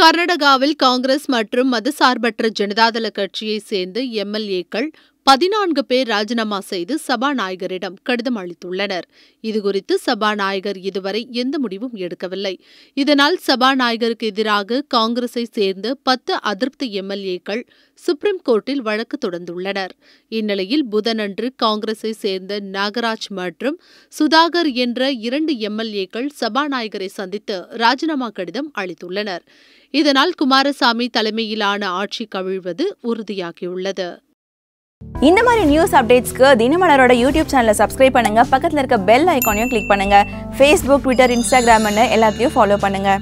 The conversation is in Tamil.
கர்நாடகாவில் காங்கிரஸ் மற்றும் மதசார்பற்ற ஜனதாதள கட்சியைச் சேர்ந்த எம்எல்ஏக்கள் பதினான்கு பேர் ராஜினாமா செய்து சபாநாயகரிடம் கடிதம் அளித்துள்ளனர் இதுகுறித்து சபாநாயகர் இதுவரை எந்த முடிவும் எடுக்கவில்லை இதனால் சபாநாயகருக்கு எதிராக காங்கிரஸை சேர்ந்த பத்து அதிருப்தி எம்எல்ஏக்கள் சுப்ரீம் கோர்ட்டில் வழக்கு தொடர்ந்துள்ளனர் இந்நிலையில் புதனன்று காங்கிரஸை சேர்ந்த நாகராஜ் மற்றும் சுதாகர் என்ற இரண்டு எம்எல்ஏக்கள் சபாநாயகரை சந்தித்து ராஜினாமா கடிதம் அளித்துள்ளனர் இதனால் குமாரசாமி தலைமையிலான ஆட்சி கவிழ்வது உறுதியாகியுள்ளது இந்த மாதிரி நியூஸ் அப்டேட்ஸ்க்கு தினமலரோட யூடியூப் சேனலை சப்ஸ்கிரைப் பண்ணுங்க பக்கத்தில் இருக்க பெல் ஐக்கானையும் கிளிக் பண்ணுங்க ஃபேஸ்புக் ட்விட்டர் இன்ஸ்டாகிராம்னு எல்லாத்தையும் ஃபாலோ பண்ணுங்க